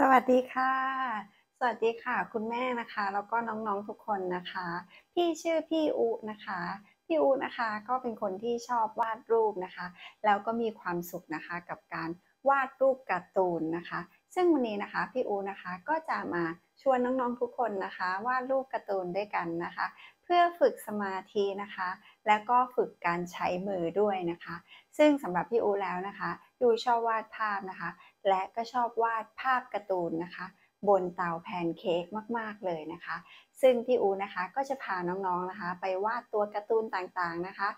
สวัสดีค่ะ สวัสดีค่ะคุณแม่นะคะ แล้วก็น้องๆทุกคนนะคะ พี่ชื่อพี่อุนะคะ พี่อุนะคะก็เป็นคนที่ชอบวาดรูปนะคะ แล้วก็มีความสุขนะคะกับการวาดรูปการ์ตูนนะคะ ซึ่งวันนี้นะคะ พี่อูนะคะก็จะมาชวนน้องๆทุกคนนะคะ วาดรูปการ์ตูนด้วยกันนะคะเพื่อฝึกสมาธินะคะ และก็ฝึกการใช้มือด้วยนะคะ ซึ่งสำหรับพี่อูแล้วนะคะยูชอบวาดภาพนะคะ และก็ชอบวาดภาพการ์ตูนนะคะ บนเตาแพนเค้กมากๆเลยนะคะ ซึ่งพี่อูนะคะก็จะพาน้องๆนะคะ ไปวาดตัวการ์ตูนต่างๆนะคะ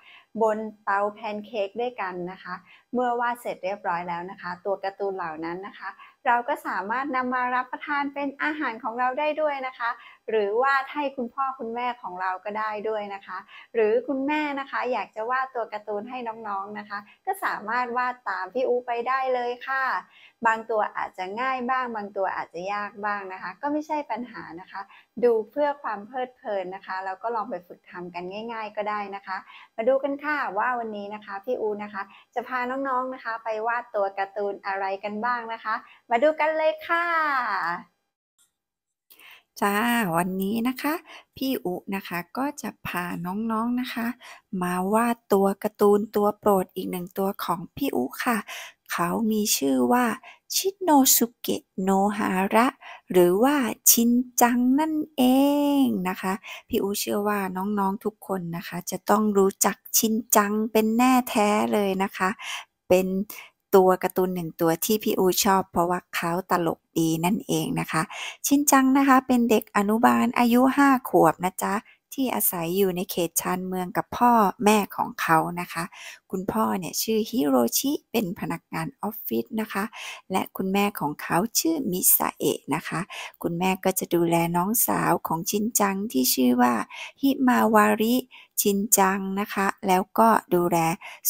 บนเตาแพนเค้กด้วยกันนะคะ เมื่อวาดเสร็จเรียบร้อยแล้วนะคะ ตัวการ์ตูนเหล่านั้นนะคะ เราก็สามารถนำมารับประทานเป็นอาหารของเราได้ด้วยนะคะหรือวาดให้คุณพ่อคุณแม่ของเราก็ได้ด้วยนะคะ หรือคุณแม่นะคะอยากจะวาดตัวการ์ตูนให้น้องๆนนะคะ ก็สามารถวาดตามพี่อูไปได้เลยค่ะ บางตัวอาจจะง่ายบ้างบางตัวอาจจะยากบ้างนะคะ ก็ไม่ใช่ปัญหานะคะ ดูเพื่อความเพลิดเพลินนะคะแล้วก็ลองไปฝึกทำกันง่าย ๆ ก็ได้นะคะ มาดูกันค่ะว่าวันนี้นะคะพี่อูนะคะ จะพาน้องๆนนะคะ ไปวาดตัวการ์ตูนอะไรกันบ้างนะคะ มาดูกันเลยค่ะจ้า วันนี้นะคะ พี่อุนะคะ ก็จะพาน้องๆนนะคะ มาวาดตัวการ์ตูนตัวโปรดอีกหนึ่งตัวของพี่อุค่ะ เขามีชื่อว่าชิโนสุเกะโนฮาระหรือว่าชินจังนั่นเองนะคะ พี่อุเชื่อว่าน้องๆ ทุกคนนะคะ จะต้องรู้จักชินจังเป็นแน่แท้เลยนะคะ เป็นตัวการ์ตูนหนึ่งตัวที่พี่อูชอบเพราะว่าเขาตลกดีนั่นเองนะคะ ชินจังนะคะเป็นเด็กอนุบาลอายุ 5 ขวบนะจ๊ะ ที่อาศัยอยู่ในเขตชานเมืองกับพ่อแม่ของเขานะคะ คุณพ่อเนี่ยชื่อฮิโรชิเป็นพนักงานออฟฟิศนะคะ และคุณแม่ของเขาชื่อมิซาเอะนะคะ คุณแม่ก็จะดูแลน้องสาวของชินจังที่ชื่อว่าฮิมาวาริชินจังนะคะแล้วก็ดูแล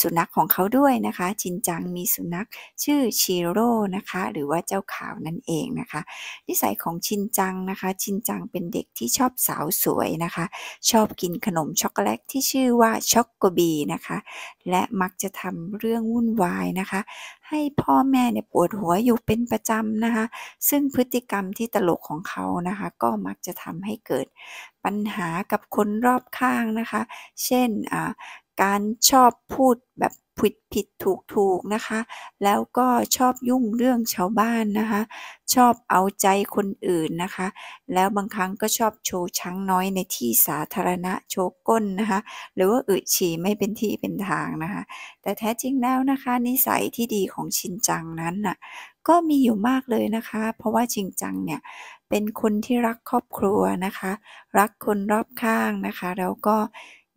สุนัขของเขาด้วยนะคะ ชินจังมีสุนัขชื่อชิโร่นะคะหรือว่าเจ้าขาวนั่นเองนะคะนิสัยของชินจังนะคะ ชินจังเป็นเด็กที่ชอบสาวสวยนะคะ ชอบกินขนมช็อกโกแลตที่ชื่อว่าช็อกโกบีนะคะ และมักจะทำเรื่องวุ่นวายนะคะให้พ่อแม่เนี่ยปวดหัวอยู่เป็นประจำนะคะซึ่งพฤติกรรมที่ตลกของเขานะคะก็มักจะทำให้เกิดปัญหากับคนรอบข้างนะคะ เช่นการชอบพูดแบบผิดผิดถูกถูกนะคะ แล้วก็ชอบยุ่งเรื่องชาวบ้านนะคะ ชอบเอาใจคนอื่นนะคะ แล้วบางครั้งก็ชอบโชว์ช้างน้อยในที่สาธารณะโชว์ก้นนะคะ หรือว่าอึฉี่ไม่เป็นที่เป็นทางนะคะ แต่แท้จริงแล้วนะคะ นิสัยที่ดีของชินจังนั้นน่ะ ก็มีอยู่มากเลยนะคะ เพราะว่าชินจังเนี่ย เป็นคนที่รักครอบครัวนะคะ รักคนรอบข้างนะคะ แล้วก็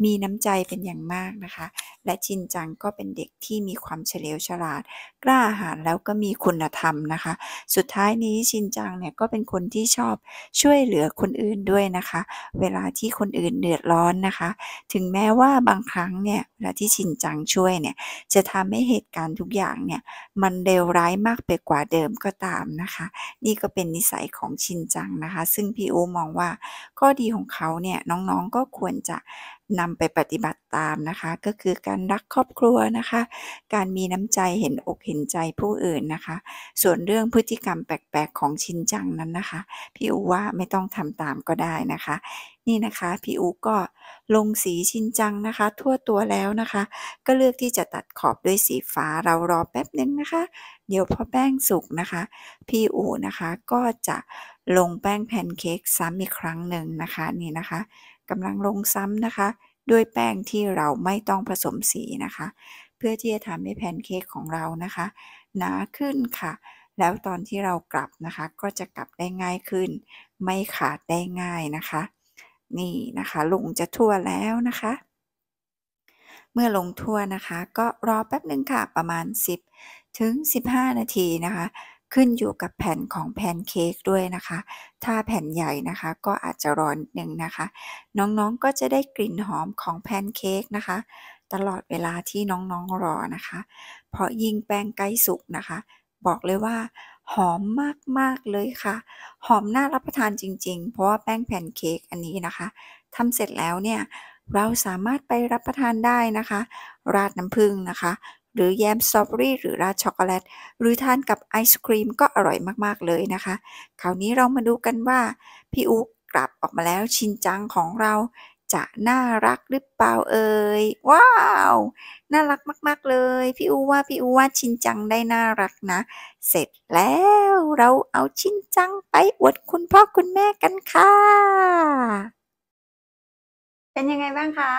มีน้ำใจเป็นอย่างมากนะคะ และชินจังก็เป็นเด็กที่มีความเฉลียวฉลาด กล้าหาญแล้วก็มีคุณธรรมนะคะ สุดท้ายนี้ชินจังเนี่ยก็เป็นคนที่ชอบช่วยเหลือคนอื่นด้วยนะคะ เวลาที่คนอื่นเดือดร้อนนะคะ ถึงแม้ว่าบางครั้งเนี่ยเวลาที่ชินจังช่วยเนี่ย จะทำให้เหตุการณ์ทุกอย่างเนี่ยมันเลวร้ายมากไปกว่าเดิมก็ตามนะคะ นี่ก็เป็นนิสัยของชินจังนะคะ ซึ่งพี่อูมองว่าข้อดีของเขาเนี่ยน้องๆ ก็ควรจะนำไปปฏิบัติตามนะคะ ก็คือการรักครอบครัวนะคะ การมีน้ำใจเห็นอกเห็นใจผู้อื่นนะคะ ส่วนเรื่องพฤติกรรมแปลกๆ ของชินจังนั้นนะคะ พี่อูว่าไม่ต้องทำตามก็ได้นะคะ นี่นะคะ พี่อูก็ลงสีชินจังนะคะ ทั่วตัวแล้วนะคะ ก็เลือกที่จะตัดขอบด้วยสีฟ้าเรารอแป๊บนึงนะคะเดี๋ยวพอแป้งสุกนะคะพี่อู นะคะก็จะลงแป้งแพนเค้กซ้ำอีกครั้งหนึ่งนะคะนี่นะคะกำลังลงซ้ำนะคะด้วยแป้งที่เราไม่ต้องผสมสีนะคะ เพื่อที่จะทำให้แพนเค้กของเรานะคะหนาขึ้นค่ะ แล้วตอนที่เรากลับนะคะก็จะกลับได้ง่ายขึ้น ไม่ขาดได้ง่ายนะคะ นี่นะคะลงจะทั่วแล้วนะคะ เมื่อลงทั่วนะคะก็รอแป๊บหนึ่งค่ะประมาณ 10ถึง 15 นาทีนะคะ ขึ้นอยู่กับแผ่นของแพนเค้กด้วยนะคะ ถ้าแผ่นใหญ่นะคะก็อาจจะร้อนหนึ่งนะคะ น้องๆก็จะได้กลิ่นหอมของแพนเค้กนะคะ ตลอดเวลาที่น้องๆรอนะคะ เพราะยิ่งแป้งใกล้สุกนะคะ บอกเลยว่า หอมมากๆเลยค่ะ หอมน่ารับประทานจริง ๆ เพราะว่าแป้งแผ่นเค้กอันนี้นะคะทำเสร็จแล้วเนี่ยเราสามารถไปรับประทานได้นะคะ ราดน้ำผึ้งนะคะหรือแยมสตรอเบอรี่หรือราดช็อกโกแลตหรือทานกับไอศครีมก็อร่อยมากๆเลยนะคะคราวนี้เรามาดูกันว่า พี่อุ๊กลับออกมาแล้วชินจังของเราจะน่ารักหรือเปล่าเอ่ยว้าว น่ารักมากๆเลยพี่อูว่าพี่อูว่าชินจังได้น่ารักนะ เสร็จแล้วเราเอาชินจังไปอวดคุณพ่อคุณแม่กันค่ะ เป็นยังไงบ้างคะ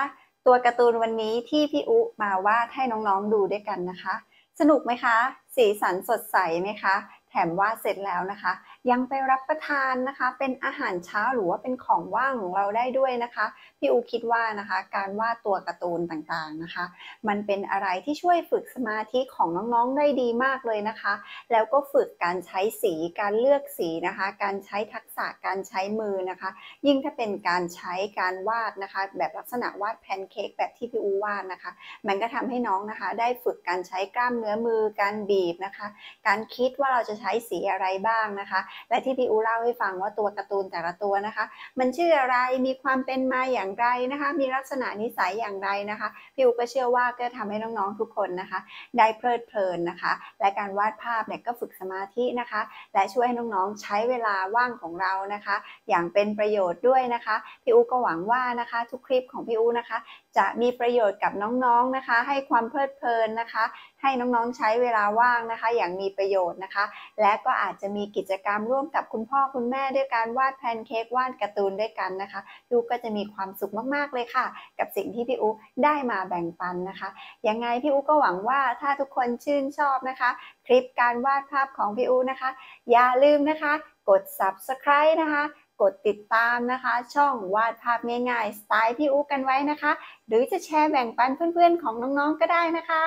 ตัวการ์ตูนวันนี้ที่พี่อุมาวาดให้น้องๆดูด้วยกันนะคะ สนุกไหมคะ สีสันสดใสไหมคะแถมว่าเสร็จแล้วนะคะ ยังไปรับประทานนะคะ เป็นอาหารเช้าหรือว่าเป็นของว่างของเราได้ด้วยนะคะพี่อูคิดว่านะคะการวาดตัวการ์ตูนต่างๆนะคะ มันเป็นอะไรที่ช่วยฝึกสมาธิของน้องๆได้ดีมากเลยนะคะ แล้วก็ฝึกการใช้สีการเลือกสีนะคะ การใช้ทักษะการใช้มือนะคะ ยิ่งถ้าเป็นการใช้การวาดนะคะแบบลักษณะวาดแพนเค้กแบบที่พี่อูวาดนะคะมันก็ทำให้น้องนะคะ ได้ฝึกการใช้กล้ามเนื้อมือการบีบนะคะ การคิดว่าเราจะใช้สีอะไรบ้างนะคะ และที่พี่อูเล่าให้ฟังว่าตัวการ์ตูนแต่ละตัวนะคะ มันชื่ออะไร มีความเป็นมาอย่างไรนะคะ มีลักษณะนิสัยอย่างไรนะคะ พี่อูก็เชื่อว่าก็ทำให้น้องๆทุกคนนะคะได้เพลิดเพลินนะคะ และการวาดภาพเนี่ยก็ฝึกสมาธินะคะ และช่วยให้น้องๆใช้เวลาว่างของเรานะคะ อย่างเป็นประโยชน์ด้วยนะคะ พี่อูก็หวังว่านะคะทุกคลิปของพี่อูนะคะจะมีประโยชน์กับน้องๆนนะคะ ให้ความเพลิดเพลินนะคะให้น้อง ๆ ใช้เวลาว่างนะคะ อย่างมีประโยชน์นะคะ และก็อาจจะมีกิจกรรมร่วมกับคุณพ่อคุณแม่ด้วยการวาดแพนเค้กวาดการ์ตูนด้วยกันนะคะลูกก็จะมีความสุขมากๆเลยค่ะ กับสิ่งที่พี่อุ๊ได้มาแบ่งปันนะคะยังไงพี่อุ๊ก็หวังว่าถ้าทุกคนชื่นชอบนะคะ คลิปการวาดภาพของพี่อุ๊นะคะ อย่าลืมนะคะ กด subscribe นะคะกดติดตามนะคะช่องวาดภาพง่ายๆสไตล์พี่อุ๋กันไว้นะคะ หรือจะแชร์แบ่งปันเพื่อนๆของน้องๆก็ได้นะคะ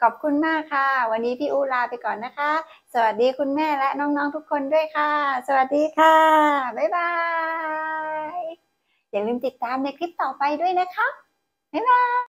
ขอบคุณมากค่ะ วันนี้พี่อุ๋ลาไปก่อนนะคะ สวัสดีคุณแม่และน้องๆทุกคนด้วยค่ะ สวัสดีค่ะบ๊ายบายอย่าลืมติดตามในคลิปต่อไปด้วยนะคะบ๊ายบาย